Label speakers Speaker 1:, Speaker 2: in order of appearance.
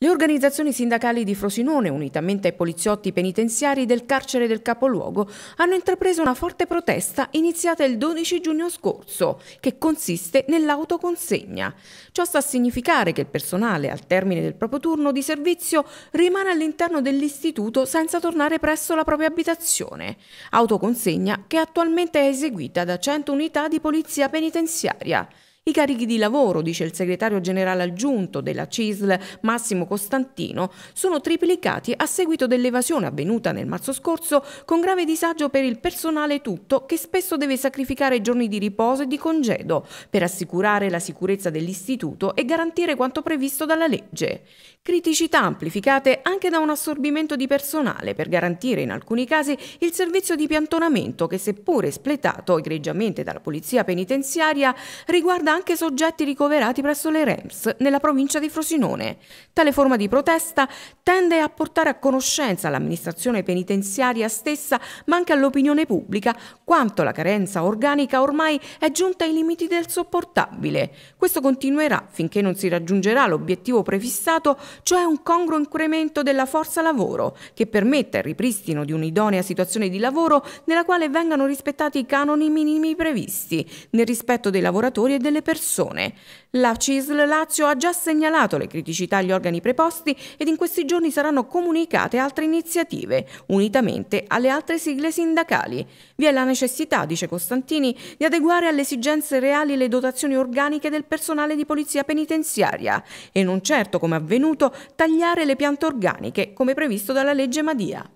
Speaker 1: Le organizzazioni sindacali di Frosinone, unitamente ai poliziotti penitenziari del carcere del capoluogo, hanno intrapreso una forte protesta iniziata il 12 giugno scorso, che consiste nell'autoconsegna. Ciò sta a significare che il personale, al termine del proprio turno di servizio, rimane all'interno dell'istituto senza tornare presso la propria abitazione. Autoconsegna che attualmente è eseguita da 100 unità di polizia penitenziaria. I carichi di lavoro, dice il segretario generale aggiunto della CISL Massimo Costantino, sono triplicati a seguito dell'evasione avvenuta nel marzo scorso con grave disagio per il personale tutto che spesso deve sacrificare giorni di riposo e di congedo per assicurare la sicurezza dell'istituto e garantire quanto previsto dalla legge. Criticità amplificate anche da un assorbimento di personale per garantire in alcuni casi il servizio di piantonamento che seppure espletato egregiamente dalla polizia penitenziaria riguarda anche soggetti ricoverati presso le REMS nella provincia di Frosinone. Tale forma di protesta tende a portare a conoscenza l'amministrazione penitenziaria stessa, ma anche all'opinione pubblica, quanto la carenza organica ormai è giunta ai limiti del sopportabile. Questo continuerà finché non si raggiungerà l'obiettivo prefissato, cioè un congruo incremento della forza lavoro, che permetta il ripristino di un'idonea situazione di lavoro nella quale vengano rispettati i canoni minimi previsti, nel rispetto dei lavoratori e delle delle persone. La CISL Lazio ha già segnalato le criticità agli organi preposti ed in questi giorni saranno comunicate altre iniziative, unitamente alle altre sigle sindacali. Vi è la necessità, dice Costantini, di adeguare alle esigenze reali le dotazioni organiche del personale di polizia penitenziaria e non certo, come avvenuto, tagliare le piante organiche, come previsto dalla legge Madia.